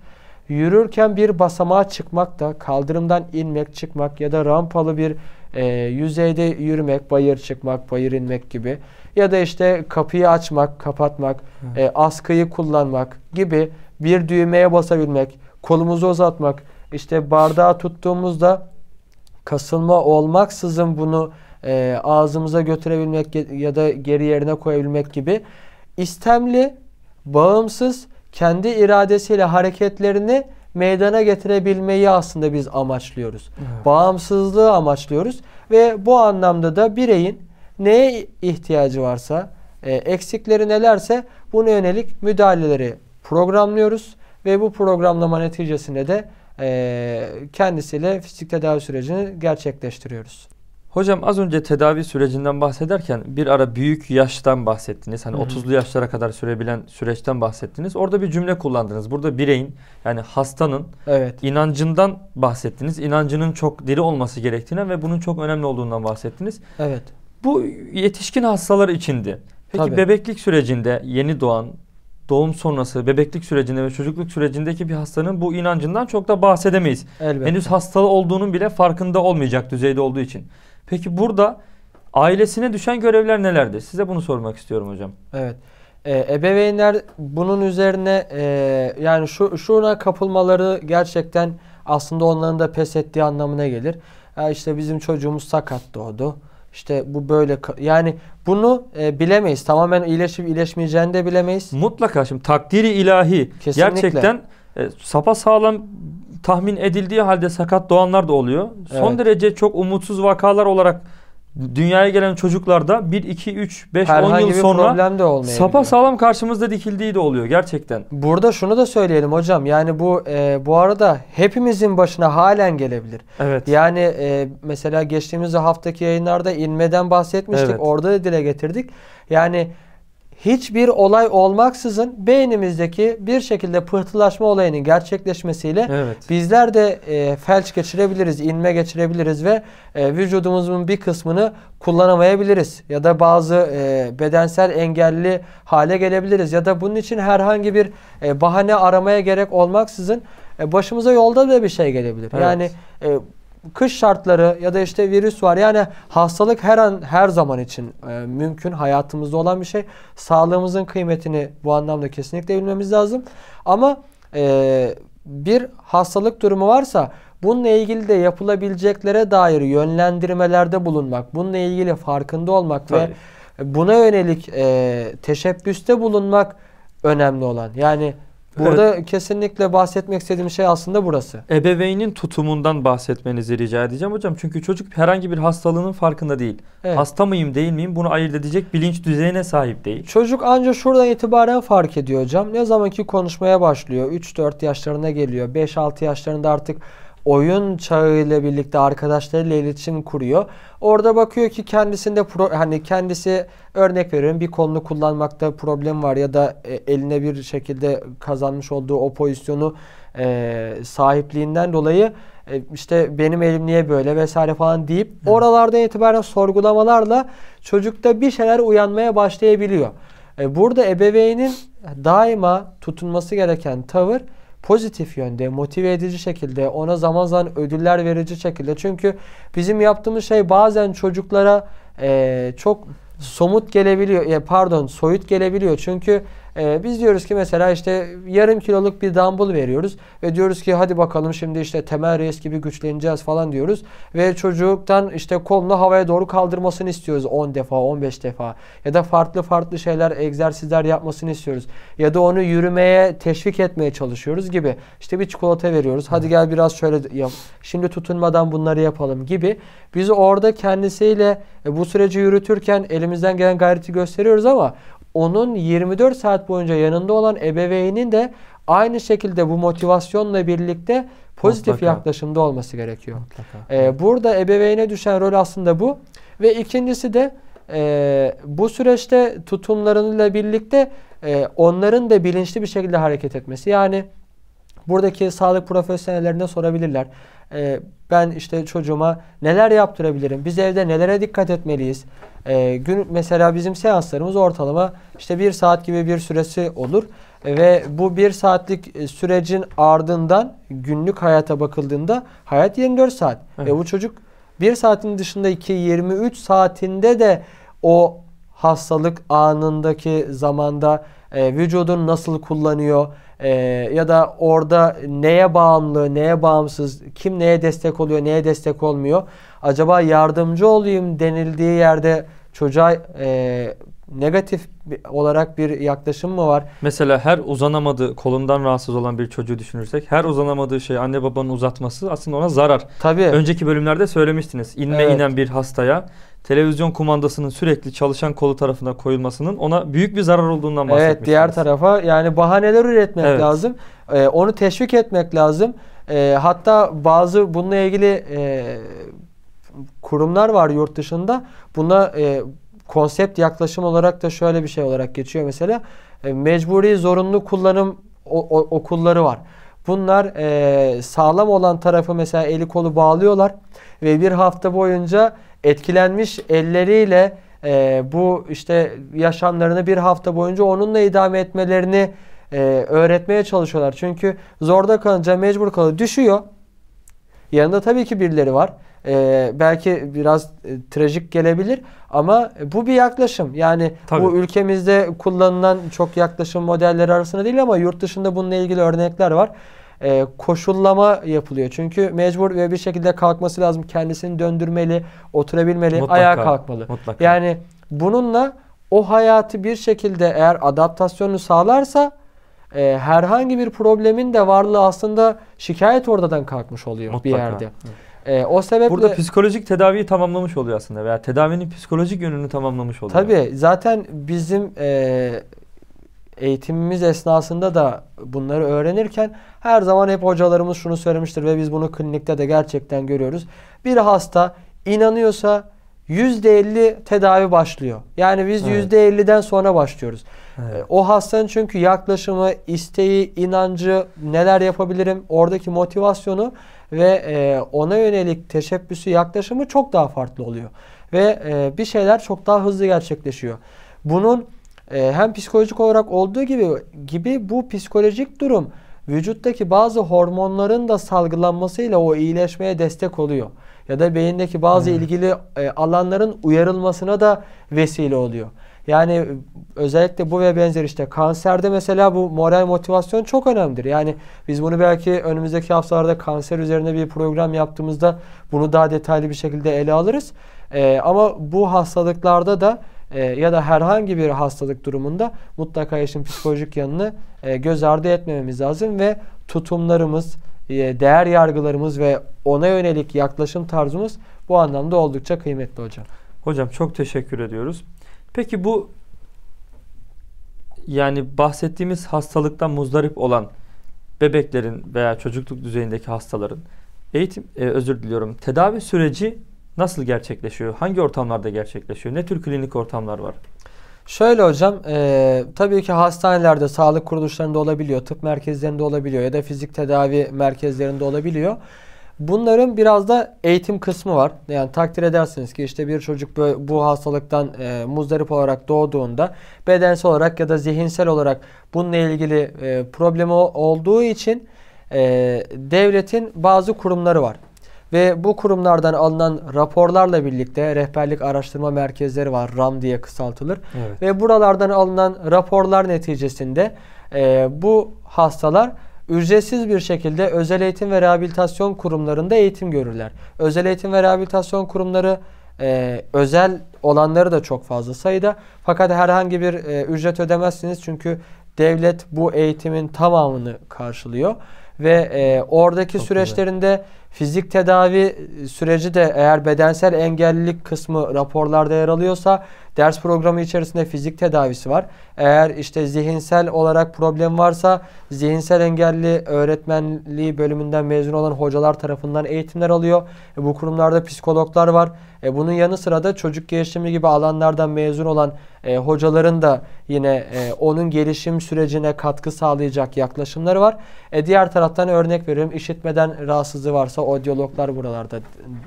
Yürürken bir basamağa çıkmak da kaldırımdan inmek, çıkmak ya da rampalı bir e, yüzeyde yürümek, bayır çıkmak, bayır inmek gibi ya da işte kapıyı açmak, kapatmak, e, askıyı kullanmak gibi bir düğmeye basabilmek, kolumuzu uzatmak, işte bardağı tuttuğumuzda kasılma olmaksızın bunu e, ağzımıza götürebilmek ya da geri yerine koyabilmek gibi istemli, bağımsız kendi iradesiyle hareketlerini meydana getirebilmeyi aslında biz amaçlıyoruz. Evet. Bağımsızlığı amaçlıyoruz ve bu anlamda da bireyin neye ihtiyacı varsa, e, eksikleri nelerse buna yönelik müdahaleleri programlıyoruz ve bu programlama neticesinde de e, kendisiyle fizik tedavi sürecini gerçekleştiriyoruz. Hocam az önce tedavi sürecinden bahsederken bir ara büyük yaştan bahsettiniz. Hani hı 30'lu yaşlara kadar sürebilen süreçten bahsettiniz. Orada bir cümle kullandınız. Burada bireyin yani hastanın evet. inancından bahsettiniz. İnancının çok diri olması gerektiğine ve bunun çok önemli olduğundan bahsettiniz. Evet. Bu yetişkin hastalar içindi. Peki Tabii. bebeklik sürecinde yeni doğan, doğum sonrası, bebeklik sürecinde ve çocukluk sürecindeki bir hastanın bu inancından çok da bahsedemeyiz. Elbette. Henüz hastalı olduğunun bile farkında olmayacak düzeyde olduğu için. Peki burada ailesine düşen görevler nelerdir? Size bunu sormak istiyorum hocam. Evet. Ee, ebeveynler bunun üzerine e, yani şu şuna kapılmaları gerçekten aslında onların da pes ettiği anlamına gelir. Ya işte bizim çocuğumuz sakat doğdu. İşte bu böyle yani bunu e, bilemeyiz. Tamamen iyileşip iyileşmeyeceğini de bilemeyiz. Mutlaka şimdi takdiri ilahi Kesinlikle. gerçekten e, sapa sağlam tahmin edildiği halde sakat doğanlar da oluyor. Evet. Son derece çok umutsuz vakalar olarak dünyaya gelen çocuklarda 1 2 3 5 Herhangi 10 yıl sonra sapa sağlam karşımızda dikildiği de oluyor gerçekten. Burada şunu da söyleyelim hocam. Yani bu e, bu arada hepimizin başına halen gelebilir. Evet. Yani e, mesela geçtiğimiz haftaki yayınlarda inmeden bahsetmiştik. Evet. Orada da dile getirdik. Yani hiçbir olay olmaksızın beynimizdeki bir şekilde pıhtılaşma olayının gerçekleşmesiyle evet. bizler de e, felç geçirebiliriz, inme geçirebiliriz ve e, vücudumuzun bir kısmını kullanamayabiliriz. Ya da bazı e, bedensel engelli hale gelebiliriz. Ya da bunun için herhangi bir e, bahane aramaya gerek olmaksızın e, başımıza yolda da bir şey gelebilir. Evet. Yani e, kış şartları ya da işte virüs var. Yani hastalık her an her zaman için e, mümkün hayatımızda olan bir şey. Sağlığımızın kıymetini bu anlamda kesinlikle bilmemiz lazım. Ama e, bir hastalık durumu varsa bununla ilgili de yapılabileceklere dair yönlendirmelerde bulunmak, bununla ilgili farkında olmak Tabii. ve buna yönelik e, teşebbüste bulunmak önemli olan. Yani Burada evet. kesinlikle bahsetmek istediğim şey aslında burası. Ebeveynin tutumundan bahsetmenizi rica edeceğim hocam. Çünkü çocuk herhangi bir hastalığının farkında değil. Evet. Hasta mıyım değil miyim bunu ayırt edecek bilinç düzeyine sahip değil. Çocuk ancak şuradan itibaren fark ediyor hocam. Ne zamanki konuşmaya başlıyor 3-4 yaşlarına geliyor 5-6 yaşlarında artık oyun çağıyla birlikte arkadaşlarıyla iletişim kuruyor. Orada bakıyor ki kendisinde pro, hani kendisi örnek veriyorum bir konunu kullanmakta problem var ya da e, eline bir şekilde kazanmış olduğu o pozisyonu e, sahipliğinden dolayı e, işte benim elim niye böyle vesaire falan deyip Hı. oralardan itibaren sorgulamalarla çocukta bir şeyler uyanmaya başlayabiliyor. E, burada ebeveynin daima tutunması gereken tavır pozitif yönde, motive edici şekilde, ona zaman zaman ödüller verici şekilde. Çünkü bizim yaptığımız şey bazen çocuklara e, çok somut gelebiliyor, e, pardon soyut gelebiliyor. Çünkü e, biz diyoruz ki mesela işte yarım kiloluk bir dumbbell veriyoruz ve diyoruz ki hadi bakalım şimdi işte temel res gibi güçleneceğiz falan diyoruz ve çocuktan işte kolunu havaya doğru kaldırmasını istiyoruz 10 defa 15 defa ya da farklı farklı şeyler egzersizler yapmasını istiyoruz ya da onu yürümeye teşvik etmeye çalışıyoruz gibi işte bir çikolata veriyoruz hadi gel biraz şöyle yap şimdi tutunmadan bunları yapalım gibi biz orada kendisiyle e, bu süreci yürütürken elimizden gelen gayreti gösteriyoruz ama onun 24 saat boyunca yanında olan ebeveynin de aynı şekilde bu motivasyonla birlikte pozitif Mutlaka. yaklaşımda olması gerekiyor. Ee, burada ebeveyne düşen rol aslında bu. Ve ikincisi de e, bu süreçte tutumlarıyla birlikte e, onların da bilinçli bir şekilde hareket etmesi. Yani buradaki sağlık profesyonellerine sorabilirler. E, ben işte çocuğuma neler yaptırabilirim? Biz evde nelere dikkat etmeliyiz? E, gün mesela bizim seanslarımız ortalama işte bir saat gibi bir süresi olur ee, ve bu bir saatlik e, sürecin ardından günlük hayata bakıldığında hayat 24 saat. Evet. Ve bu çocuk bir saatin dışındaki 23 saatinde de o hastalık anındaki zamanda e, vücudun nasıl kullanıyor e, ya da orada neye bağımlı, neye bağımsız, kim neye destek oluyor, neye destek olmuyor acaba yardımcı olayım denildiği yerde çocuğa e, negatif olarak bir yaklaşım mı var? Mesela her uzanamadığı kolundan rahatsız olan bir çocuğu düşünürsek her uzanamadığı şey anne babanın uzatması aslında ona zarar. Tabii. Önceki bölümlerde söylemiştiniz. inme evet. inen bir hastaya televizyon kumandasının sürekli çalışan kolu tarafına koyulmasının ona büyük bir zarar olduğundan bahsetmiştiniz. Evet diğer tarafa yani bahaneler üretmek evet. lazım. Ee, onu teşvik etmek lazım. Ee, hatta bazı bununla ilgili e, kurumlar var yurt dışında. Buna e, konsept yaklaşım olarak da şöyle bir şey olarak geçiyor mesela. E, mecburi zorunlu kullanım o, o, okulları var. Bunlar e, sağlam olan tarafı mesela eli kolu bağlıyorlar ve bir hafta boyunca etkilenmiş elleriyle e, bu işte yaşamlarını bir hafta boyunca onunla idame etmelerini e, öğretmeye çalışıyorlar. Çünkü zorda kalınca mecbur kalıyor. Düşüyor. Yanında tabii ki birileri var e, belki biraz e, trajik gelebilir ama bu bir yaklaşım. Yani Tabii. bu ülkemizde kullanılan çok yaklaşım modelleri arasında değil ama yurt dışında bununla ilgili örnekler var. E, koşullama yapılıyor. Çünkü mecbur ve bir şekilde kalkması lazım. Kendisini döndürmeli, oturabilmeli, mutlaka, ayağa kalkmalı. Mutlaka. Yani bununla o hayatı bir şekilde eğer adaptasyonu sağlarsa e, herhangi bir problemin de varlığı aslında şikayet oradan kalkmış oluyor Mutlaka. bir yerde. Evet. E, o sebeple burada psikolojik tedaviyi tamamlamış oluyor aslında veya tedavinin psikolojik yönünü tamamlamış oluyor. Tabii zaten bizim e, eğitimimiz esnasında da bunları öğrenirken her zaman hep hocalarımız şunu söylemiştir ve biz bunu klinikte de gerçekten görüyoruz. Bir hasta inanıyorsa %50 tedavi başlıyor. Yani biz evet. %50'den sonra başlıyoruz. Evet. O hastanın çünkü yaklaşımı, isteği, inancı, neler yapabilirim, oradaki motivasyonu ve e, ona yönelik teşebbüsü yaklaşımı çok daha farklı oluyor. Ve e, bir şeyler çok daha hızlı gerçekleşiyor. Bunun e, hem psikolojik olarak olduğu gibi gibi bu psikolojik durum vücuttaki bazı hormonların da salgılanmasıyla o iyileşmeye destek oluyor. Ya da beyindeki bazı hmm. ilgili e, alanların uyarılmasına da vesile oluyor. Yani özellikle bu ve benzer işte kanserde mesela bu moral motivasyon çok önemlidir. Yani biz bunu belki önümüzdeki haftalarda kanser üzerine bir program yaptığımızda bunu daha detaylı bir şekilde ele alırız. Ee, ama bu hastalıklarda da e, ya da herhangi bir hastalık durumunda mutlaka işin psikolojik yanını e, göz ardı etmememiz lazım ve tutumlarımız, e, değer yargılarımız ve ona yönelik yaklaşım tarzımız bu anlamda oldukça kıymetli hocam. Hocam çok teşekkür ediyoruz. Peki bu yani bahsettiğimiz hastalıktan muzdarip olan bebeklerin veya çocukluk düzeyindeki hastaların eğitim e, özür diliyorum tedavi süreci nasıl gerçekleşiyor? Hangi ortamlarda gerçekleşiyor? Ne tür klinik ortamlar var? Şöyle hocam, e, tabii ki hastanelerde, sağlık kuruluşlarında olabiliyor, tıp merkezlerinde olabiliyor ya da fizik tedavi merkezlerinde olabiliyor. Bunların biraz da eğitim kısmı var. Yani takdir edersiniz ki işte bir çocuk bu hastalıktan e, muzdarip olarak doğduğunda bedensel olarak ya da zihinsel olarak bununla ilgili e, problemi olduğu için e, devletin bazı kurumları var. Ve bu kurumlardan alınan raporlarla birlikte rehberlik araştırma merkezleri var. RAM diye kısaltılır. Evet. Ve buralardan alınan raporlar neticesinde e, bu hastalar ücretsiz bir şekilde özel eğitim ve rehabilitasyon kurumlarında eğitim görürler. Özel eğitim ve rehabilitasyon kurumları e, özel olanları da çok fazla sayıda. Fakat herhangi bir e, ücret ödemezsiniz çünkü devlet bu eğitimin tamamını karşılıyor ve e, oradaki çok süreçlerinde güzel Fizik tedavi süreci de eğer bedensel engellilik kısmı raporlarda yer alıyorsa ders programı içerisinde fizik tedavisi var. Eğer işte zihinsel olarak problem varsa zihinsel engelli öğretmenliği bölümünden mezun olan hocalar tarafından eğitimler alıyor. E, bu kurumlarda psikologlar var. E, bunun yanı sıra da çocuk gelişimi gibi alanlardan mezun olan e, hocaların da yine e, onun gelişim sürecine katkı sağlayacak yaklaşımları var. E, diğer taraftan örnek veriyorum işitmeden rahatsızlığı varsa odyologlar buralarda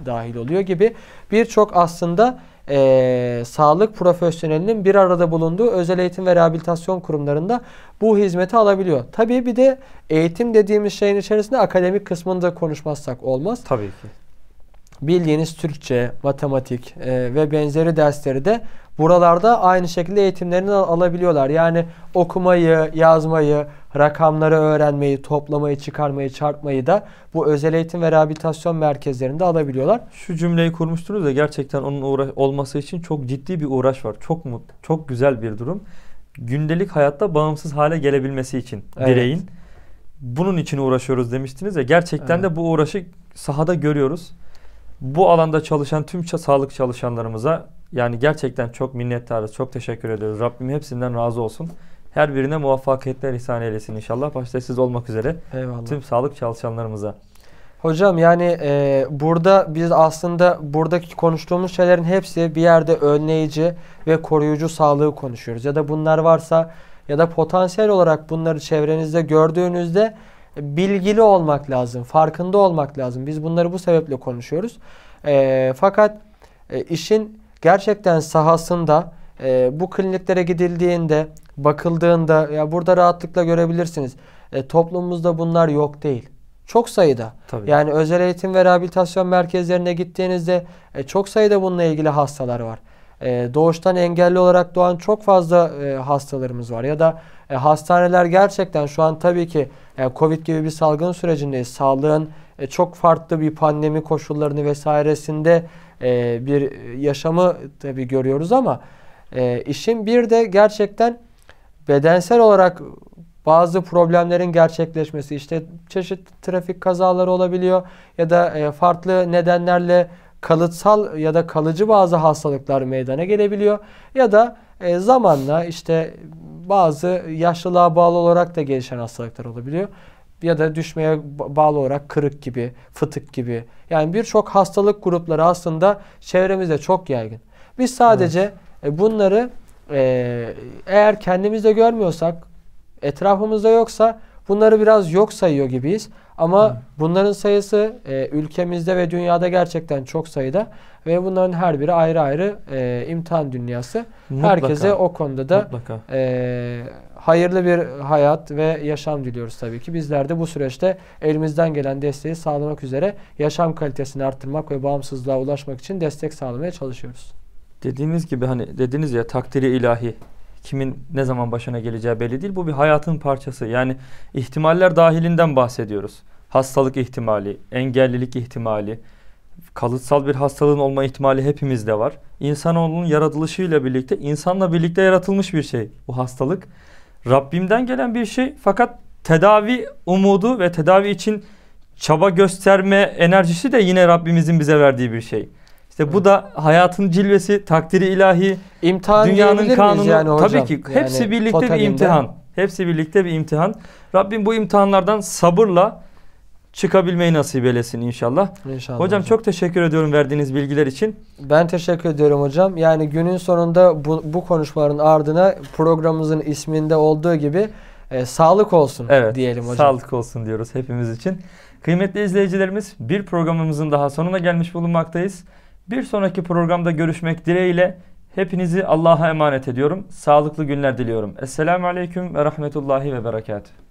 dahil oluyor gibi birçok aslında e, sağlık profesyonelinin bir arada bulunduğu özel eğitim ve rehabilitasyon kurumlarında bu hizmeti alabiliyor. Tabii bir de eğitim dediğimiz şeyin içerisinde akademik kısmını da konuşmazsak olmaz. Tabii ki bildiğiniz Türkçe, matematik e, ve benzeri dersleri de Buralarda aynı şekilde eğitimlerini alabiliyorlar. Yani okumayı, yazmayı, rakamları öğrenmeyi, toplamayı, çıkarmayı, çarpmayı da bu özel eğitim ve rehabilitasyon merkezlerinde alabiliyorlar. Şu cümleyi kurmuştunuz da gerçekten onun olması için çok ciddi bir uğraş var. Çok mutlu, çok güzel bir durum. Gündelik hayatta bağımsız hale gelebilmesi için evet. bireyin. Bunun için uğraşıyoruz demiştiniz ya. Gerçekten evet. de bu uğraşı sahada görüyoruz. Bu alanda çalışan tüm sağlık çalışanlarımıza yani gerçekten çok minnettarız. Çok teşekkür ediyoruz. Rabbim hepsinden razı olsun. Her birine muvaffakiyetler ihsan eylesin inşallah. Başta siz olmak üzere. Eyvallah. Tüm sağlık çalışanlarımıza. Hocam yani e, burada biz aslında buradaki konuştuğumuz şeylerin hepsi bir yerde önleyici ve koruyucu sağlığı konuşuyoruz. Ya da bunlar varsa ya da potansiyel olarak bunları çevrenizde gördüğünüzde bilgili olmak lazım, farkında olmak lazım. Biz bunları bu sebeple konuşuyoruz. E, fakat e, işin gerçekten sahasında e, bu kliniklere gidildiğinde bakıldığında ya burada rahatlıkla görebilirsiniz. E, toplumumuzda bunlar yok değil. Çok sayıda. Tabii. Yani özel eğitim ve rehabilitasyon merkezlerine gittiğinizde e, çok sayıda bununla ilgili hastalar var. E, doğuştan engelli olarak doğan çok fazla e, hastalarımız var. Ya da e, hastaneler gerçekten şu an tabii ki e, Covid gibi bir salgın sürecindeyiz. Sağlığın e, çok farklı bir pandemi koşullarını vesairesinde e, bir yaşamı tabi görüyoruz ama e, işin bir de gerçekten bedensel olarak bazı problemlerin gerçekleşmesi işte çeşit trafik kazaları olabiliyor ya da e, farklı nedenlerle kalıtsal ya da kalıcı bazı hastalıklar meydana gelebiliyor ya da e, zamanla işte bazı yaşlılığa bağlı olarak da gelişen hastalıklar olabiliyor ya da düşmeye bağlı olarak kırık gibi, fıtık gibi. Yani birçok hastalık grupları aslında çevremizde çok yaygın. Biz sadece evet. E, bunları e, eğer kendimizde görmüyorsak, etrafımızda yoksa Bunları biraz yok sayıyor gibiyiz. Ama Hı. bunların sayısı e, ülkemizde ve dünyada gerçekten çok sayıda ve bunların her biri ayrı ayrı e, imtihan dünyası. Mutlaka. Herkese o konuda da Mutlaka. e, hayırlı bir hayat ve yaşam diliyoruz tabii ki. Bizler de bu süreçte elimizden gelen desteği sağlamak üzere yaşam kalitesini arttırmak ve bağımsızlığa ulaşmak için destek sağlamaya çalışıyoruz. Dediğiniz gibi hani dediniz ya takdiri ilahi kimin ne zaman başına geleceği belli değil. Bu bir hayatın parçası. Yani ihtimaller dahilinden bahsediyoruz. Hastalık ihtimali, engellilik ihtimali, kalıtsal bir hastalığın olma ihtimali hepimizde var. İnsanoğlunun yaratılışıyla birlikte, insanla birlikte yaratılmış bir şey bu hastalık. Rabbimden gelen bir şey fakat tedavi umudu ve tedavi için çaba gösterme enerjisi de yine Rabbimizin bize verdiği bir şey. İşte bu da hayatın cilvesi, takdiri ilahi, imtihan dünyanın kanunu. Yani hocam? Tabii ki yani hepsi birlikte totalinde. bir imtihan. Hepsi birlikte bir imtihan. Rabbim bu imtihanlardan sabırla çıkabilmeyi nasip eylesin inşallah. İnşallah. Hocam, hocam çok teşekkür ediyorum verdiğiniz bilgiler için. Ben teşekkür ediyorum hocam. Yani günün sonunda bu, bu konuşmaların ardına programımızın isminde olduğu gibi e, sağlık olsun evet, diyelim hocam. Sağlık olsun diyoruz hepimiz için. Kıymetli izleyicilerimiz bir programımızın daha sonuna gelmiş bulunmaktayız. Bir sonraki programda görüşmek dileğiyle hepinizi Allah'a emanet ediyorum. Sağlıklı günler diliyorum. Esselamu Aleyküm ve Rahmetullahi ve Berekatuhu.